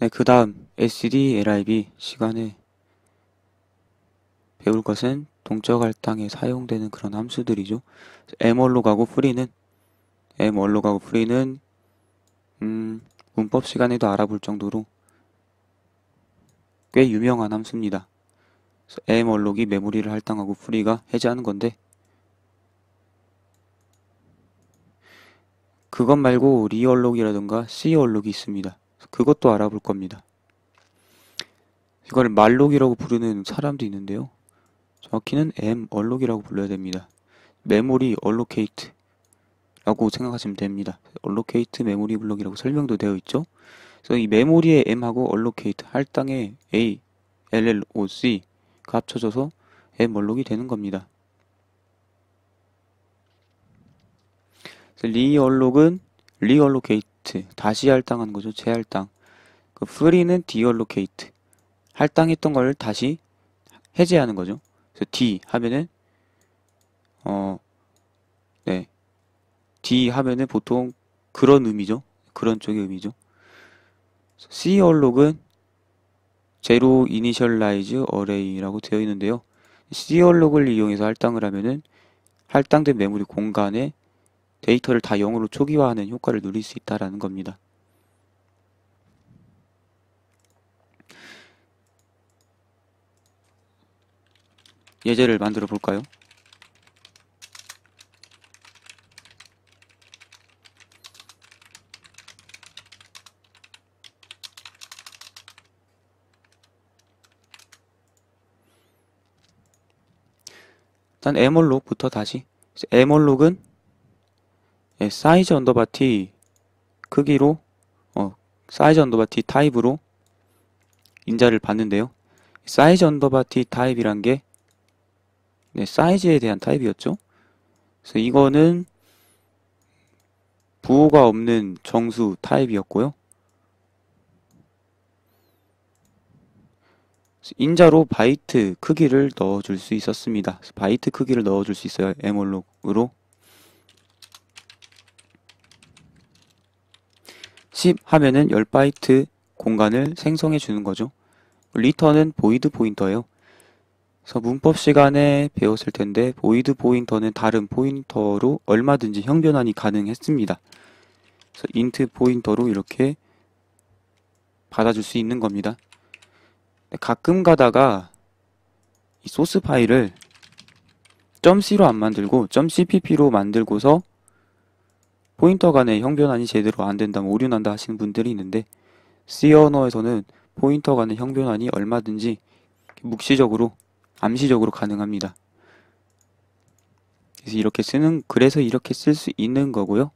네, 그 다음 SD, LIB 시간에 배울 것은 동적 할당에 사용되는 그런 함수들이죠. M월로 가고 프리는 M월로 가고 프리는 음, 문법 시간에도 알아볼 정도로 꽤 유명한 함수입니다. M월록이 메모리를 할당하고 프리가 해제하는 건데 그것 말고 리얼록이라던가 C얼록이 있습니다. 그것도 알아볼 겁니다. 이걸 말록이라고 부르는 사람도 있는데요. 정확히는 m 얼록이라고 불러야 됩니다. 메모리 얼로케이트 라고 생각하시면 됩니다. 얼로케이트 메모리 블록이라고 설명도 되어 있죠. 그래서 이 메모리의 m하고 얼로케이트 할당의 a, l l o c 가 합쳐져서 m 얼록이 되는 겁니다. 리 얼록은 리 얼로케이트 l o c a t e 다시 할당하는 거죠. 재할당. 그 free는 deallocate 할당했던 걸 다시 해제하는 거죠. 그래서 d 하면은 어 네. d 하면은 보통 그런 의미죠. 그런 쪽의 의미죠. c alloc은 제로 이니셜라이즈 어레이라고 되어 있는데요. c alloc을 이용해서 할당을 하면은 할당된 메모리 공간에 데이터를 다 0으로 초기화하는 효과를 누릴 수 있다라는 겁니다. 예제를 만들어 볼까요? 일단 에몰록부터 다시 에몰록은 사이즈 예, 언더바 T 크기로 어, 사이즈 언더바 T 타입으로 인자를 봤는데요. 사이즈 언더바 T 타입이란 게 네, 사이즈에 대한 타입이었죠. 그래서 이거는 부호가 없는 정수 타입이었고요. 인자로 바이트 크기를 넣어줄 수 있었습니다. 바이트 크기를 넣어줄 수 있어요. 에몰록으로. 10 하면은 10바이트 공간을 생성해 주는 거죠. 리턴은 보이드 포인터예요. 그래서 문법 시간에 배웠을 텐데 보이드 포인터는 다른 포인터로 얼마든지 형변환이 가능했습니다. 그래서 인트 포인터로 이렇게 받아줄 수 있는 겁니다. 가끔 가다가 이 소스 파일을 .c로 안 만들고 .cpp로 만들고서 포인터 간의 형변환이 제대로 안 된다면 오류 난다 하시는 분들이 있는데 C 언어에서는 포인터 간의 형변환이 얼마든지 묵시적으로 암시적으로 가능합니다. 그래서 이렇게 쓰는 그래서 이렇게 쓸 수 있는 거고요.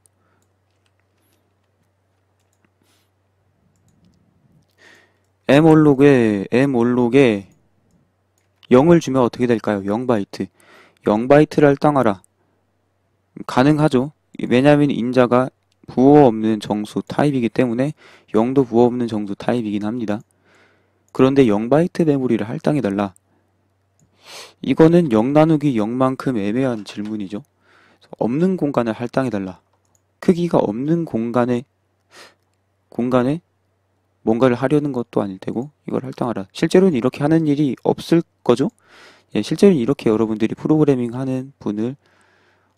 m 올록에 m 올록에 0을 주면 어떻게 될까요? 0바이트. 0바이트를 할당하라. 가능하죠. 왜냐하면 인자가 부호 없는 정수 타입이기 때문에 0도 부호 없는 정수 타입이긴 합니다. 그런데 0바이트 메모리를 할당해달라. 이거는 0 나누기 0만큼 애매한 질문이죠. 없는 공간을 할당해달라. 크기가 없는 공간에 공간에 뭔가를 하려는 것도 아닐 테고 이걸 할당하라. 실제로는 이렇게 하는 일이 없을 거죠? 예, 실제로는 이렇게 여러분들이 프로그래밍 하는 분을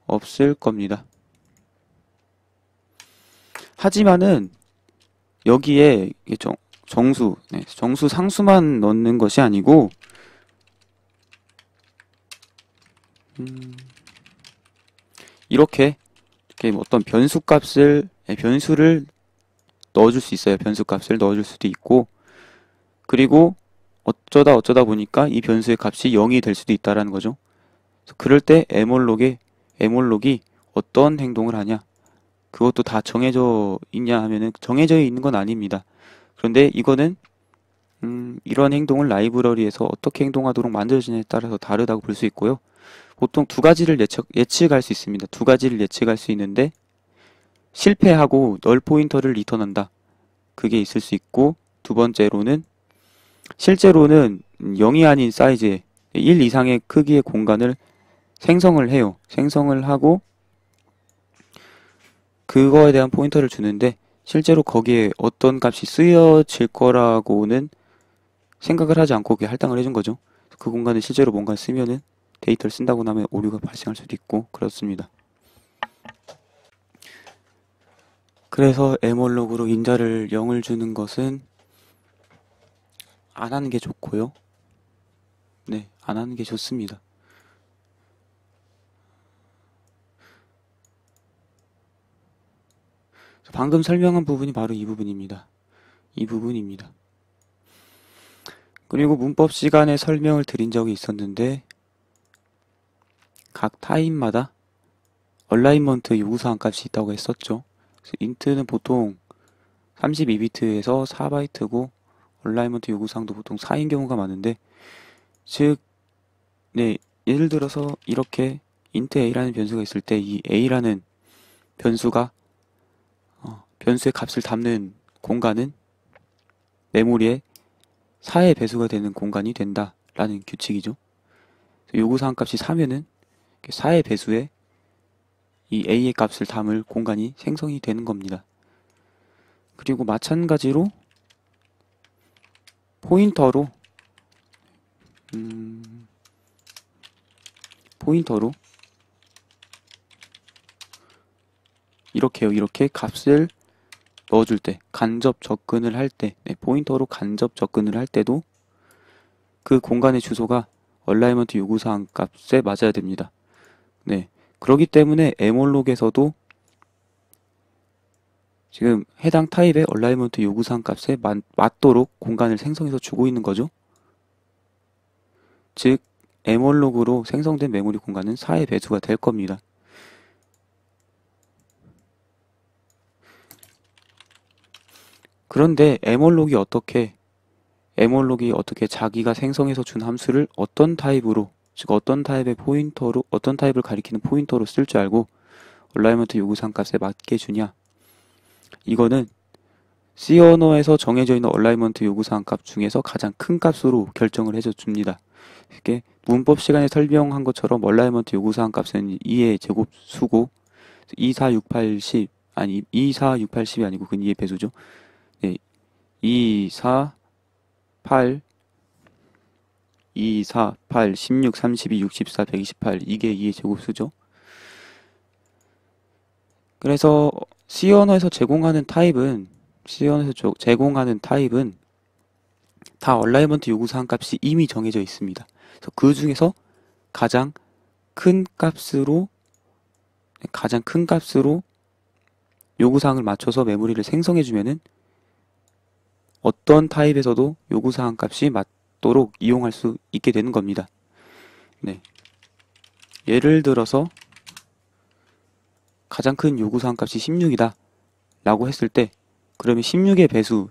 없을 겁니다. 하지만은 여기에 정, 정수, 네, 정수 상수만 넣는 것이 아니고 음, 이렇게 이렇게 어떤 변수 값을 네, 변수를 넣어줄 수 있어요. 변수 값을 넣어줄 수도 있고 그리고 어쩌다 어쩌다 보니까 이 변수의 값이 0이 될 수도 있다라는 거죠. 그럴 때 m l o 의 에몰록이 어떤 행동을 하냐? 그것도 다 정해져 있냐 하면은 정해져 있는 건 아닙니다. 그런데 이거는 음, 이런 행동을 라이브러리에서 어떻게 행동하도록 만들어지냐에 따라서 다르다고 볼 수 있고요. 보통 두 가지를 예측, 예측할 수 있습니다. 두 가지를 예측할 수 있는데 실패하고 널 포인터를 리턴한다. 그게 있을 수 있고 두 번째로는 실제로는 0이 아닌 사이즈의 1 이상의 크기의 공간을 생성을 해요. 생성을 하고 그거에 대한 포인터를 주는데 실제로 거기에 어떤 값이 쓰여질 거라고는 생각을 하지 않고 그게 할당을 해준 거죠. 그 공간에 실제로 뭔가 쓰면은 데이터를 쓴다고 나면 오류가 발생할 수도 있고 그렇습니다. 그래서 m 멀로그로 인자를 0을 주는 것은 안 하는 게 좋고요. 네, 안 하는 게 좋습니다. 방금 설명한 부분이 바로 이 부분입니다. 이 부분입니다. 그리고 문법 시간에 설명을 드린 적이 있었는데 각 타입마다 얼라인먼트 요구사항 값이 있다고 했었죠. 인트는 보통 32비트에서 4바이트고 얼라인먼트 요구사항도 보통 4인 경우가 많은데 즉 네, 예를 들어서 이렇게 int a라는 변수가 있을 때 이 a라는 변수가 변수의 값을 담는 공간은 메모리에 4의 배수가 되는 공간이 된다 라는 규칙이죠. 요구사항 값이 4면은 4의 배수에 이 A의 값을 담을 공간이 생성이 되는 겁니다. 그리고 마찬가지로 포인터로 음, 포인터로 이렇게요. 이렇게 값을 넣어줄 때, 간접 접근을 할 때, 네, 포인터로 간접 접근을 할 때도 그 공간의 주소가 얼라이먼트 요구사항 값에 맞아야 됩니다. 네. 그러기 때문에 에몰록에서도 지금 해당 타입의 얼라이먼트 요구사항 값에 맞, 맞도록 공간을 생성해서 주고 있는 거죠. 즉, 에몰록으로 생성된 메모리 공간은 4의 배수가 될 겁니다. 그런데 에몰록이 어떻게 에몰록이 어떻게 자기가 생성해서 준 함수를 어떤 타입으로 즉 어떤 타입의 포인터로 어떤 타입을 가리키는 포인터로 쓸 줄 알고 얼라이먼트 요구상 값에 맞게 주냐 이거는 C 언어에서 정해져 있는 얼라이먼트 요구사항 값 중에서 가장 큰 값으로 결정을 해줘 줍니다. 이게 문법 시간에 설명한 것처럼 얼라이먼트 요구사항 값은 2의 제곱 수고 2, 4, 6, 8, 10 아니 2, 4, 6, 8, 10이 아니고 그건 2의 배수죠. 네, 2, 4, 8, 2, 4, 8, 16, 32, 64, 128 이게 2의 제곱수죠. 그래서 C 언어에서 제공하는 타입은 C 언어에서 제공하는 타입은 다 얼라이먼트 요구사항 값이 이미 정해져 있습니다. 그래서 그 중에서 가장 큰 값으로 가장 큰 값으로 요구사항을 맞춰서 메모리를 생성해주면은 어떤 타입에서도 요구사항 값이 맞도록 이용할 수 있게 되는 겁니다. 네. 예를 들어서 가장 큰 요구사항 값이 16이다 라고 했을 때 그러면 16의 배수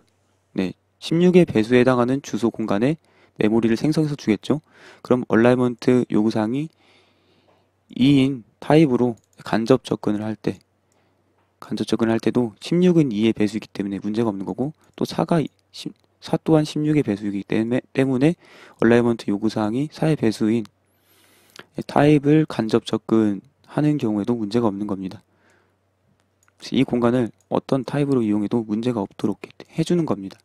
네, 16의 배수에 해당하는 주소 공간에 메모리를 생성해서 주겠죠. 그럼 얼라이먼트 요구사항이 2인 타입으로 간접 접근을 할때 간접접근을할 때도 16은 2의 배수이기 때문에 문제가 없는 거고 또 4가 10, 4 또한 16의 배수이기 때문에, 때문에 얼라이먼트 요구사항이 4의 배수인 타입을 간접접근하는 경우에도 문제가 없는 겁니다. 이 공간을 어떤 타입으로 이용해도 문제가 없도록 해주는 겁니다.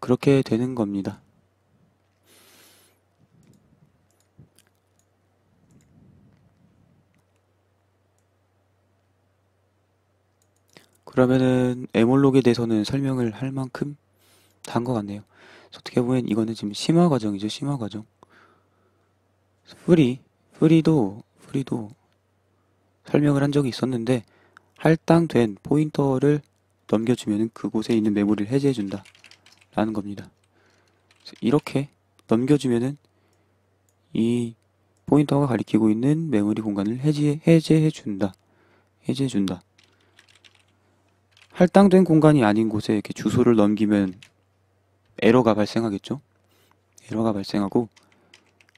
그렇게 되는 겁니다. 그러면은 에몰록에 대해서는 설명을 할 만큼 단것 같네요. 어떻게 보면 이거는 지금 심화 과정이죠, 심화 과정. 뿌리, 뿌리도, 뿌리도 설명을 한 적이 있었는데, 할당된 포인터를 넘겨주면 그곳에 있는 메모리를 해제해준다. 라는 겁니다. 이렇게 넘겨주면은 이 포인터가 가리키고 있는 메모리 공간을 해제, 해제해준다. 해제해준다. 할당된 공간이 아닌 곳에 이렇게 주소를 넘기면 에러가 발생하겠죠? 에러가 발생하고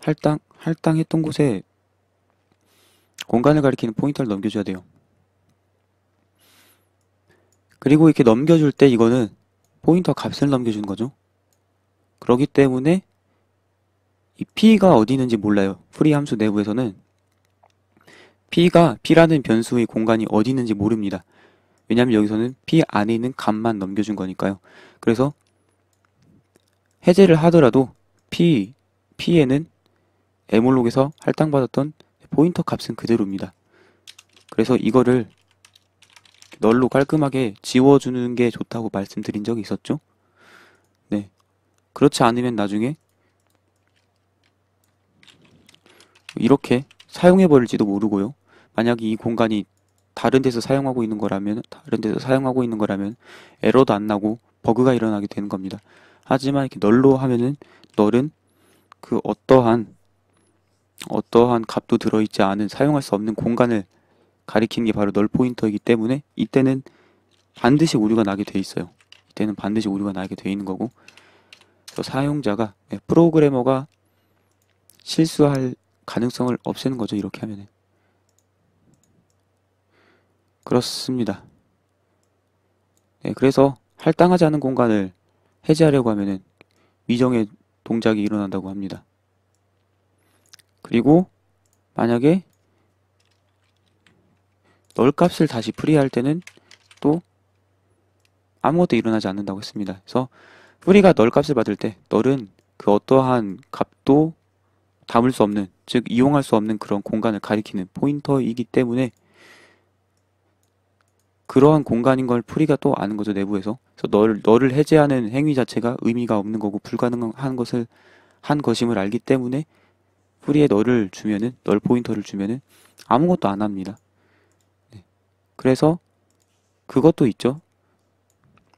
할당 할당했던 곳에 공간을 가리키는 포인터를 넘겨줘야 돼요. 그리고 이렇게 넘겨줄 때 이거는 포인터 값을 넘겨주는 거죠. 그러기 때문에 이 p가 어디 있는지 몰라요. 프리 함수 내부에서는 p가 p라는 변수의 공간이 어디 있는지 모릅니다. 왜냐하면 여기서는 P 안에 있는 값만 넘겨준 거니까요. 그래서 해제를 하더라도 P, P에는 에몰록에서 할당받았던 포인터 값은 그대로입니다. 그래서 이거를 널로 깔끔하게 지워주는 게 좋다고 말씀드린 적이 있었죠. 네. 그렇지 않으면 나중에 이렇게 사용해버릴지도 모르고요. 만약 이 공간이 다른 데서 사용하고 있는 거라면 다른 데서 사용하고 있는 거라면 에러도 안 나고 버그가 일어나게 되는 겁니다. 하지만 이렇게 널로 하면은 널은 그 어떠한 어떠한 값도 들어있지 않은 사용할 수 없는 공간을 가리키는 게 바로 널 포인터이기 때문에 이때는 반드시 오류가 나게 돼 있어요. 이때는 반드시 오류가 나게 돼 있는 거고 사용자가 네, 프로그래머가 실수할 가능성을 없애는 거죠. 이렇게 하면은 그렇습니다. 네, 그래서 할당하지 않은 공간을 해제하려고 하면은 미정의 동작이 일어난다고 합니다. 그리고 만약에 널 값을 다시 프리할 때는 또 아무것도 일어나지 않는다고 했습니다. 그래서 프리가 널 값을 받을 때 널은 그 어떠한 값도 담을 수 없는 즉 이용할 수 없는 그런 공간을 가리키는 포인터이기 때문에 그러한 공간인 걸 프리가 또 아는 거죠 내부에서. 그래서 너를 너를 해제하는 행위 자체가 의미가 없는 거고 불가능한 것을 한 것임을 알기 때문에 프리에 너를 주면은 널 포인터를 주면은 아무것도 안 합니다. 네. 그래서 그것도 있죠.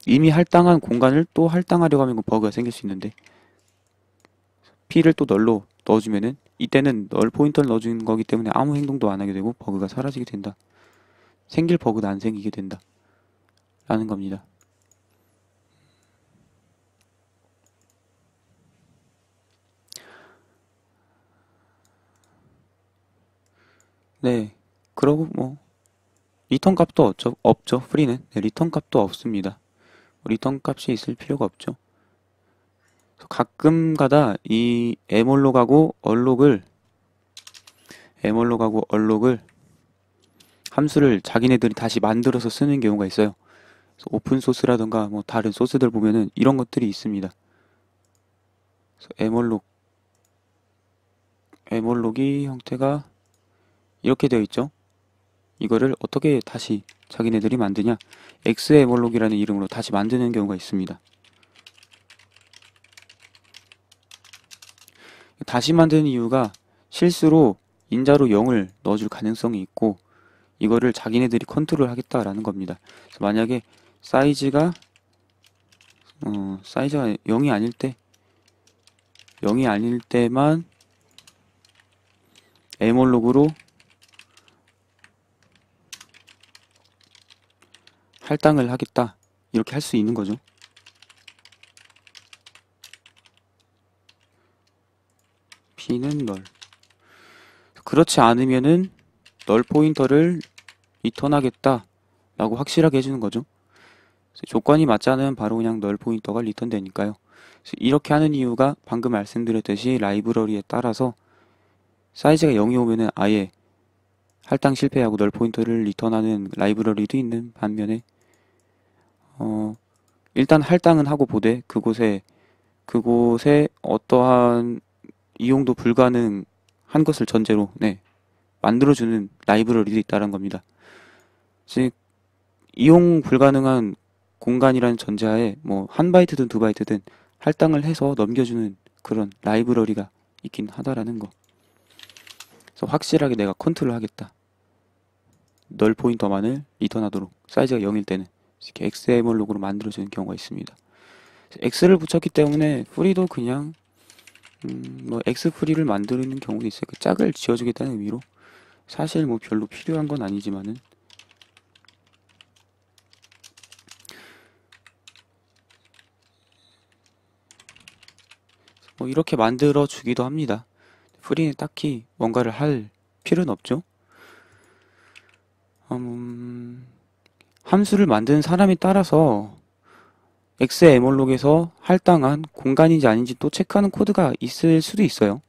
이미 할당한 공간을 또 할당하려고 하면 버그가 생길 수 있는데 P를 또 널로 넣어주면은 이때는 널 포인터를 넣어주는 거기 때문에 아무 행동도 안 하게 되고 버그가 사라지게 된다. 생길 버그도 안 생기게 된다. 라는 겁니다. 네. 그러고 뭐 리턴 값도 없죠. 없죠. 프리는 네, 리턴 값도 없습니다. 뭐, 리턴 값이 있을 필요가 없죠. 가끔 가다 이 에몰로 가고 얼록을 에몰로 가고 얼록을 함수를 자기네들이 다시 만들어서 쓰는 경우가 있어요. 오픈 소스라던가 뭐 다른 소스들 보면은 이런 것들이 있습니다. 에몰록 에몰록이 형태가 이렇게 되어 있죠. 이거를 어떻게 다시 자기네들이 만드냐? 엑스에몰록이라는 이름으로 다시 만드는 경우가 있습니다. 다시 만드는 이유가 실수로 인자로 0을 넣어줄 가능성이 있고 이거를 자기네들이 컨트롤 하겠다라는 겁니다. 만약에 사이즈가 어, 사이즈가 0이 아닐 때 0이 아닐 때만 에몰로그로 할당을 하겠다 이렇게 할 수 있는 거죠. P는 널 그렇지 않으면은 널 포인터를 리턴하겠다 라고 확실하게 해주는 거죠. 조건이 맞지 않으면 바로 그냥 널 포인터가 리턴 되니까요. 이렇게 하는 이유가 방금 말씀드렸듯이 라이브러리에 따라서 사이즈가 0이 오면은 아예 할당 실패하고 널 포인터를 리턴하는 라이브러리도 있는 반면에 어 일단 할당은 하고 보되 그곳에 그곳에 어떠한 이용도 불가능한 것을 전제로 네 만들어주는 라이브러리도 있다는 겁니다. 즉, 이용 불가능한 공간이라는 전제하에 뭐한 바이트든 두 바이트든 할당을 해서 넘겨주는 그런 라이브러리가 있긴 하다라는 거. 그래서 확실하게 내가 컨트롤 하겠다. 널 포인터만을 리턴하도록 사이즈가 0일 때는 이렇게 XML 로그로 만들어주는 경우가 있습니다. X를 붙였기 때문에 프리도 그냥 음, 뭐 X 프리를 만드는 경우도 있어요. 그 짝을 지어주겠다는 의미로 사실 뭐 별로 필요한 건 아니지만은 뭐 이렇게 만들어 주기도 합니다. 프리는 딱히 뭔가를 할 필요는 없죠. 음, 함수를 만드는 사람에 따라서 엑스의 에몰록에서 할당한 공간인지 아닌지 또 체크하는 코드가 있을 수도 있어요.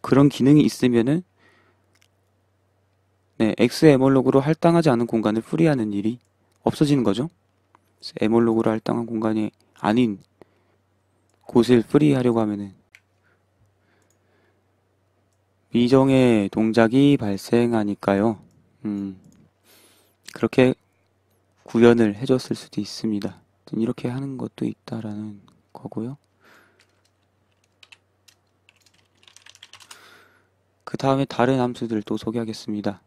그런 기능이 있으면은 네, x 에몰로그로 할당하지 않은 공간을 풀리하는 일이 없어지는 거죠. 에몰로그로 할당한 공간이 아닌 곳을 풀리하려고 하면은 미정의 동작이 발생하니까요. 음, 그렇게 구현을 해줬을 수도 있습니다. 이렇게 하는 것도 있다라는 거고요. 그 다음에 다른 함수들 또 소개하겠습니다.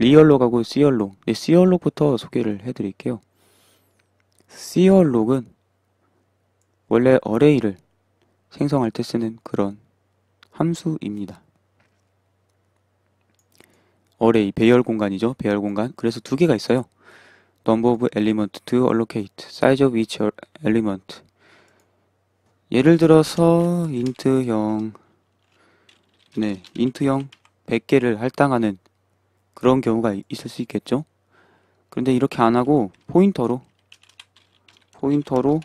리얼록하고 씨얼록씨얼열록부터 네, 소개를 해드릴게요. 씨얼록은 원래 어레이를 생성할 때 쓰는 그런 함수입니다. 어레이, 배열 공간이죠. 배열 공간. 그래서 두 개가 있어요. number of element to allocate, size of each element. 예를 들어서 int형, 네, int형 100개를 할당하는 그런 경우가 있을 수 있겠죠. 그런데 이렇게 안 하고 포인터로 포인터로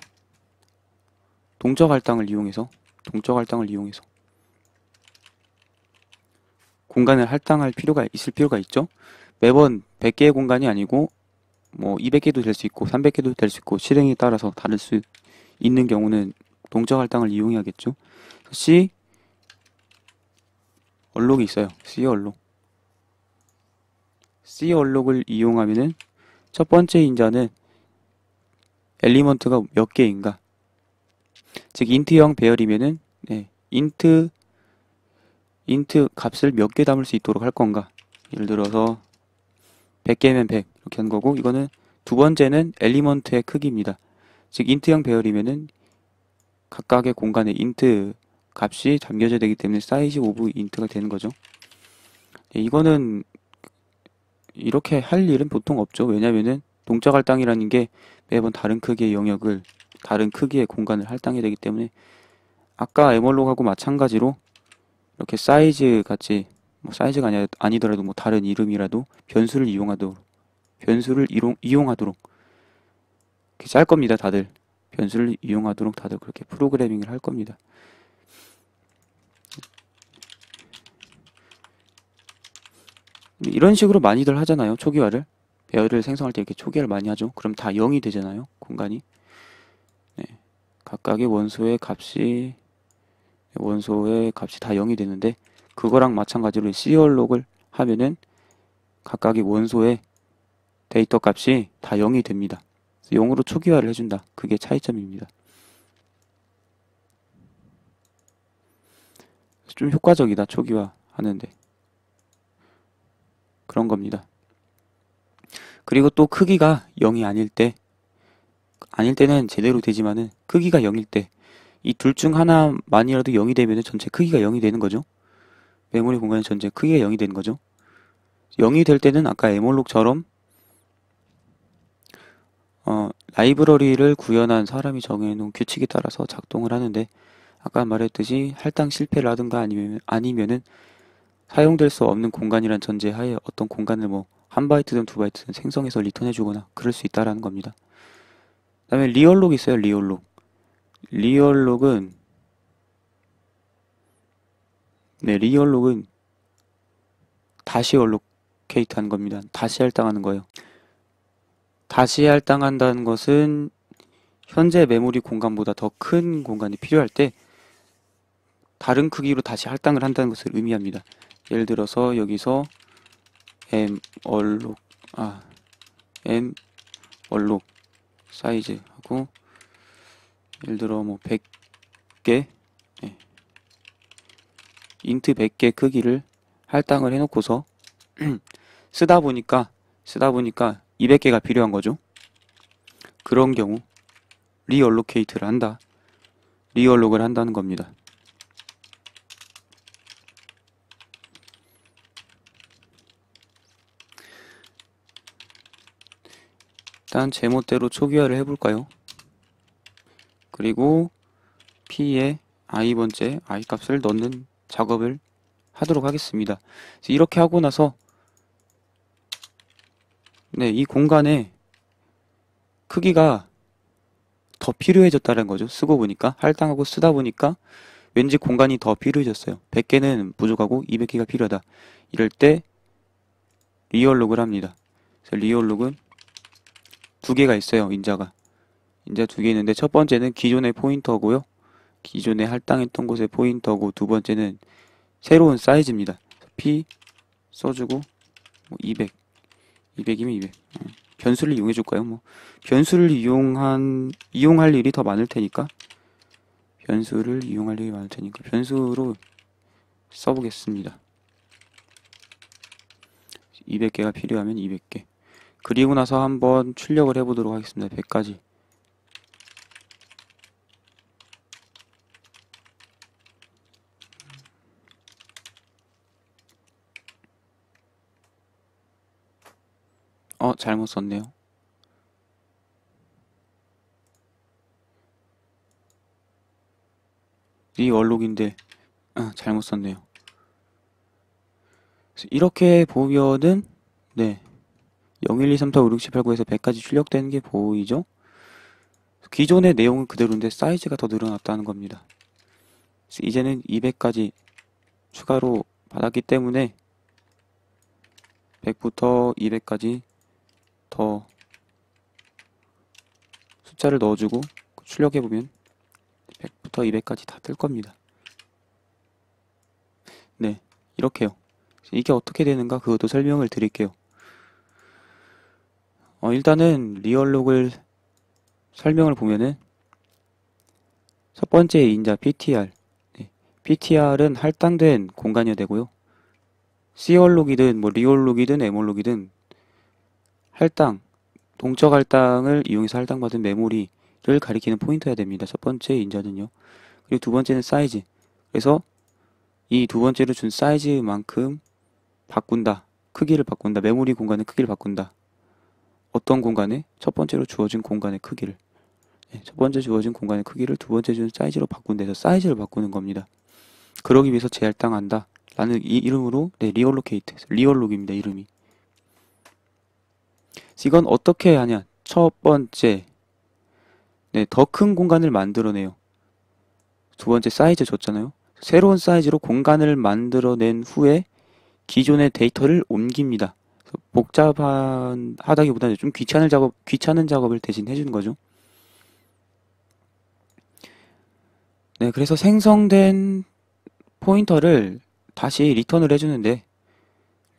동적 할당을 이용해서 동적 할당을 이용해서 공간을 할당할 필요가 있을 필요가 있죠. 매번 100개의 공간이 아니고 뭐 200개도 될 수 있고 300개도 될 수 있고 실행에 따라서 다를 수 있는 경우는 동적 할당을 이용해야겠죠. C 언록이 있어요. C 언록. C 얼록을 이용하면은 첫 번째 인자는 엘리먼트가 몇 개인가 즉 인트형 배열이면은 네, 인트 인트 값을 몇 개 담을 수 있도록 할 건가 예를 들어서 100개면 100 이렇게 한 거고 이거는 두 번째는 엘리먼트의 크기입니다. 즉 인트형 배열이면은 각각의 공간에 인트 값이 담겨져야 되기 때문에 사이즈 오브 인트가 되는 거죠. 네, 이거는 이렇게 할 일은 보통 없죠. 왜냐면은 동작 할당이라는 게 매번 다른 크기의 영역을 다른 크기의 공간을 할당해야 되기 때문에 아까 에멀록하고 마찬가지로 이렇게 사이즈 같이 뭐 사이즈가 아니, 아니더라도 뭐 다른 이름이라도 변수를 이용하도록 변수를 이용, 이용하도록 이렇게 짤 겁니다 다들 변수를 이용하도록 다들 그렇게 프로그래밍을 할 겁니다. 이런 식으로 많이들 하잖아요. 초기화를. 배열을 생성할 때 이렇게 초기화를 많이 하죠. 그럼 다 0이 되잖아요. 공간이. 네. 각각의 원소의 값이 원소의 값이 다 0이 되는데 그거랑 마찬가지로 CR록을 하면은 각각의 원소의 데이터 값이 다 0이 됩니다. 0으로 초기화를 해준다. 그게 차이점입니다. 좀 효과적이다. 초기화 하는데. 그런 겁니다. 그리고 또 크기가 0이 아닐 때, 아닐 때는 제대로 되지만은 크기가 0일 때, 이 둘 중 하나만이라도 0이 되면 전체 크기가 0이 되는 거죠. 메모리 공간의 전체 크기가 0이 되는 거죠. 0이 될 때는 아까 에몰록처럼 어, 라이브러리를 구현한 사람이 정해놓은 규칙에 따라서 작동을 하는데 아까 말했듯이 할당 실패라든가 아니면 아니면은 사용될 수 없는 공간이란 전제하에 어떤 공간을 뭐 한 바이트든 두 바이트든 생성해서 리턴해주거나 그럴 수 있다라는 겁니다. 그 다음에 리얼록 있어요. 리얼록. 리얼록은 네, 리얼록은 다시 얼로케이트한 겁니다. 다시 할당하는 거예요. 다시 할당한다는 것은 현재 메모리 공간보다 더 큰 공간이 필요할 때 다른 크기로 다시 할당을 한다는 것을 의미합니다. 예를 들어서 여기서 m 얼룩아 m 얼록 사이즈 하고 예를 들어 뭐 100개 네. 예. 인트 100개 크기를 할당을 해놓고서 쓰다 보니까 쓰다 보니까 200개가 필요한 거죠. 그런 경우 리얼로케이트를 한다. 리얼록을 한다는 겁니다. 일단 제멋대로 초기화를 해볼까요? 그리고 P에 i번째 i 값을 넣는 작업을 하도록 하겠습니다. 이렇게 하고 나서 네, 이 공간에 크기가 더 필요해졌다는 거죠. 쓰고 보니까 할당하고 쓰다 보니까 왠지 공간이 더 필요해졌어요. 100개는 부족하고 200개가 필요하다. 이럴 때 리얼 룩을 합니다. 리얼 룩은 두 개가 있어요. 인자가. 인자 두 개 있는데 첫 번째는 기존의 포인터고요. 기존에 할당했던 곳의 포인터고 두 번째는 새로운 사이즈입니다. P 써주고 뭐 200, 200이면 200. 변수를 이용해 줄까요? 뭐 변수를 이용한 이용할 일이 더 많을 테니까 변수를 이용할 일이 많을 테니까 변수로 써보겠습니다. 200개가 필요하면 200개. 그리고 나서 한번 출력을 해보도록 하겠습니다. 100까지. 어, 잘못 썼네요. 리얼룩인데 아, 어, 잘못 썼네요. 이렇게 보면은 네. 0, 1, 2, 3, 4, 5, 6, 7, 8, 9에서 100까지 출력되는 게 보이죠? 기존의 내용은 그대로인데 사이즈가 더 늘어났다는 겁니다. 이제는 200까지 추가로 받았기 때문에 100부터 200까지 더 숫자를 넣어주고 출력해보면 100부터 200까지 다 뜰 겁니다. 네, 이렇게요. 이게 어떻게 되는가 그것도 설명을 드릴게요. 어, 일단은 리얼록을 설명을 보면은 첫 번째 인자 PTR. 네. PTR은 할당된 공간이어야 되고요. c 얼록이든뭐 리얼록이든 에월록이든 할당, 동적 할당을 이용해서 할당받은 메모리를 가리키는 포인터야 됩니다. 첫 번째 인자는요. 그리고 두 번째는 사이즈. 그래서 이 두 번째로 준 사이즈만큼 바꾼다. 크기를 바꾼다. 메모리 공간의 크기를 바꾼다. 어떤 공간에 첫 번째로 주어진 공간의 크기를 네, 첫 번째 주어진 공간의 크기를 두 번째 주는 사이즈로 바꾼 데서 사이즈를 바꾸는 겁니다. 그러기 위해서 재할당한다 라는 이 이름으로 네, 리얼로케이트 리얼록입니다 이름이 이건 어떻게 하냐 첫 번째 네, 더 큰 공간을 만들어내요 두 번째 사이즈 줬잖아요 새로운 사이즈로 공간을 만들어낸 후에 기존의 데이터를 옮깁니다 복잡한 하다기보다는 좀 귀찮은 작업 귀찮은 작업을 대신 해주는 거죠. 네, 그래서 생성된 포인터를 다시 리턴을 해주는데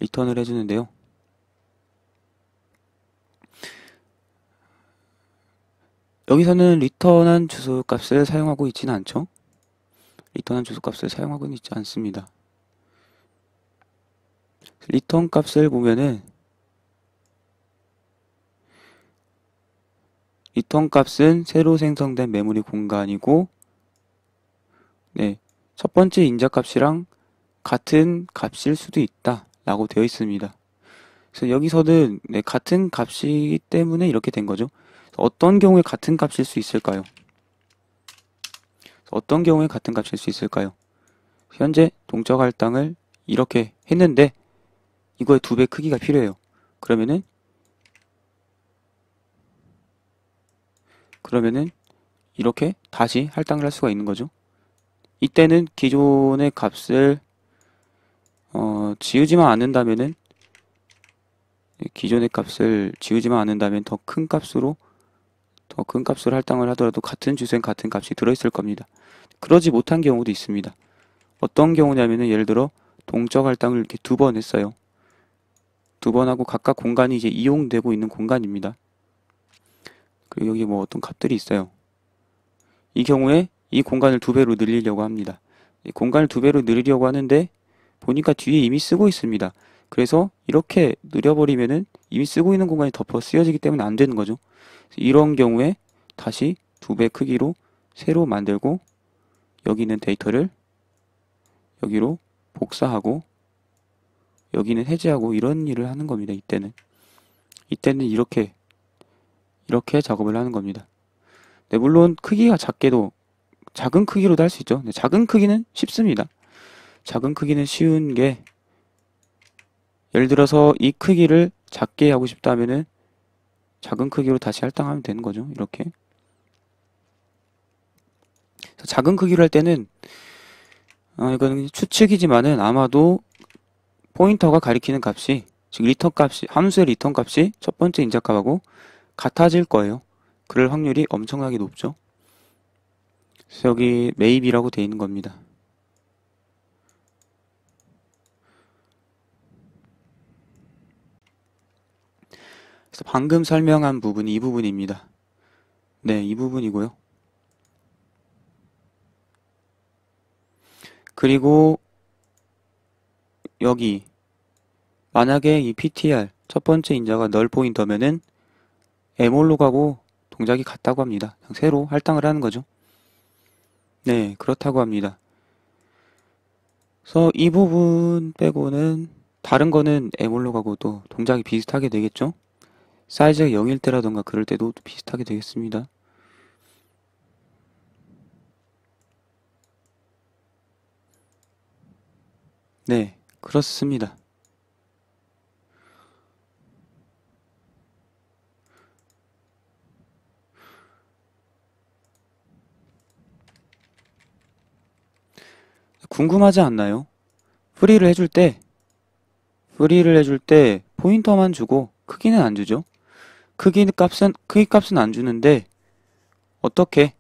리턴을 해주는데요. 여기서는 리턴한 주소값을 사용하고 있지는 않죠. 리턴한 주소값을 사용하고는 있지 않습니다. 리턴 값을 보면은 리턴 값은 새로 생성된 메모리 공간이고 네, 첫 번째 인자 값이랑 같은 값일 수도 있다 라고 되어 있습니다. 그래서 여기서는 네, 같은 값이기 때문에 이렇게 된 거죠. 어떤 경우에 같은 값일 수 있을까요? 어떤 경우에 같은 값일 수 있을까요? 현재 동적 할당을 이렇게 했는데 이거의 두 배 크기가 필요해요. 그러면은 그러면은 이렇게 다시 할당을 할 수가 있는 거죠. 이때는 기존의 값을 어, 지우지만 않는다면은 기존의 값을 지우지만 않는다면 더 큰 값으로 더 큰 값을 할당을 하더라도 같은 주소엔 같은 값이 들어있을 겁니다. 그러지 못한 경우도 있습니다. 어떤 경우냐면은 예를 들어 동적 할당을 이렇게 두 번 했어요. 두번 하고 각각 공간이 이제 이용되고 있는 공간입니다. 그리고 여기 뭐 어떤 값들이 있어요. 이 경우에 이 공간을 두 배로 늘리려고 합니다. 공간을 두 배로 늘리려고 하는데 보니까 뒤에 이미 쓰고 있습니다. 그래서 이렇게 늘려버리면은 이미 쓰고 있는 공간이 덮어 쓰여지기 때문에 안 되는 거죠. 이런 경우에 다시 두 배 크기로 새로 만들고 여기 있는 데이터를 여기로 복사하고 여기는 해제하고 이런 일을 하는 겁니다. 이때는. 이때는 이렇게, 이렇게 작업을 하는 겁니다. 네, 물론 크기가 작게도, 작은 크기로도 할 수 있죠. 네, 작은 크기는 쉽습니다. 작은 크기는 쉬운 게, 예를 들어서 이 크기를 작게 하고 싶다면은 작은 크기로 다시 할당하면 되는 거죠. 이렇게. 작은 크기로 할 때는 어, 이거 추측이지만은 아마도 포인터가 가리키는 값이 즉 리턴 값이 함수의 리턴 값이 첫 번째 인자값하고 같아질 거예요. 그럴 확률이 엄청나게 높죠. 그래서 여기 maybe라고 되어 있는 겁니다. 그래서 방금 설명한 부분이 이 부분입니다. 네, 이 부분이고요. 그리고 여기 만약에 이 PTR 첫 번째 인자가 널보인다면은 에몰로 가고 동작이 같다고 합니다. 새로 할당을 하는 거죠. 네, 그렇다고 합니다. 그래서 이 부분 빼고는 다른 거는 에몰로 가고 또 동작이 비슷하게 되겠죠. 사이즈가 0일 때라던가 그럴 때도 비슷하게 되겠습니다. 네. 그렇습니다. 궁금하지 않나요? 프리를 해줄 때, 프리를 해줄 때 포인터만 주고 크기는 안 주죠? 크기 값은, 크기 값은 안 주는데, 어떻게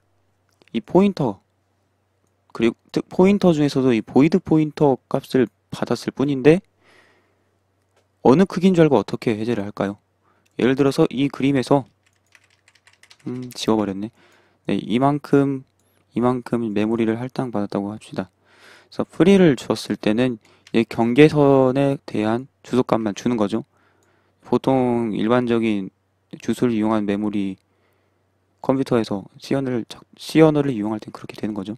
이 포인터, 그리고 포인터 중에서도 이 보이드 포인터 값을 받았을 뿐인데 어느 크기인 줄 알고 어떻게 해제를 할까요? 예를 들어서 이 그림에서 음, 지워버렸네. 네, 이만큼 이만큼 메모리를 할당받았다고 합시다. 그래서 프리를 줬을 때는 이 경계선에 대한 주소값만 주는 거죠. 보통 일반적인 주소를 이용한 메모리 컴퓨터에서 시연을 시연어를 이용할 땐 그렇게 되는 거죠.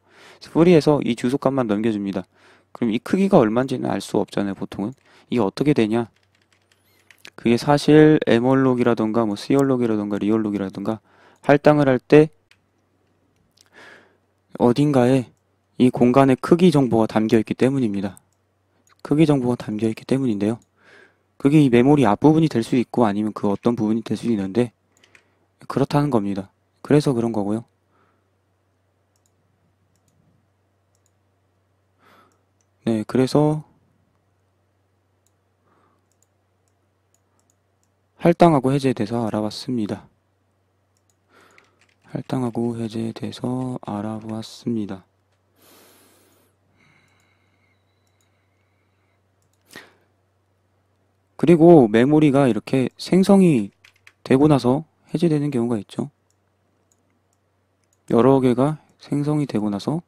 프리에서 이 주소값만 넘겨줍니다. 그럼 이 크기가 얼마인지는 알 수 없잖아요, 보통은. 이게 어떻게 되냐? 그게 사실 에몰록이라던가 뭐스얼록이라던가 리얼록이라던가 할당을 할 때 어딘가에 이 공간의 크기 정보가 담겨 있기 때문입니다. 크기 정보가 담겨 있기 때문인데요. 그게 이 메모리 앞부분이 될 수 있고 아니면 그 어떤 부분이 될 수 있는데 그렇다는 겁니다. 그래서 그런 거고요. 네, 그래서 할당하고 해제돼서 알아봤습니다. 할당하고 해제돼서 알아보았습니다. 그리고 메모리가 이렇게 생성이 되고 나서 해제되는 경우가 있죠. 여러 개가 생성이 되고 나서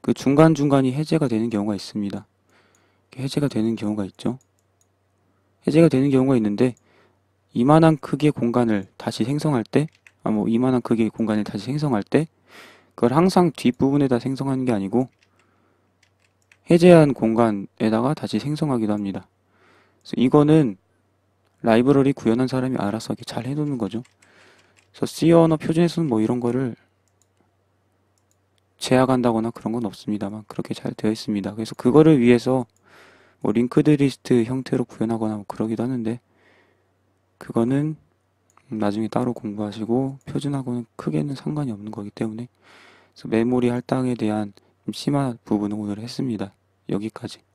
그 중간중간이 해제가 되는 경우가 있습니다. 해제가 되는 경우가 있죠. 해제가 되는 경우가 있는데 이만한 크기의 공간을 다시 생성할 때, 아, 뭐 이만한 크기의 공간을 다시 생성할 때 그걸 항상 뒷부분에다 생성하는 게 아니고 해제한 공간에다가 다시 생성하기도 합니다. 그래서 이거는 라이브러리 구현한 사람이 알아서 잘 해놓는 거죠. 그래서 C 언어 표준에서는 뭐 이런 거를 제약한다거나 그런 건 없습니다만 그렇게 잘 되어 있습니다. 그래서 그거를 위해서 뭐 링크드 리스트 형태로 구현하거나 뭐 그러기도 하는데 그거는 나중에 따로 공부하시고 표준하고는 크게는 상관이 없는 거기 때문에 메모리 할당에 대한 심화부분을 오늘 했습니다. 여기까지.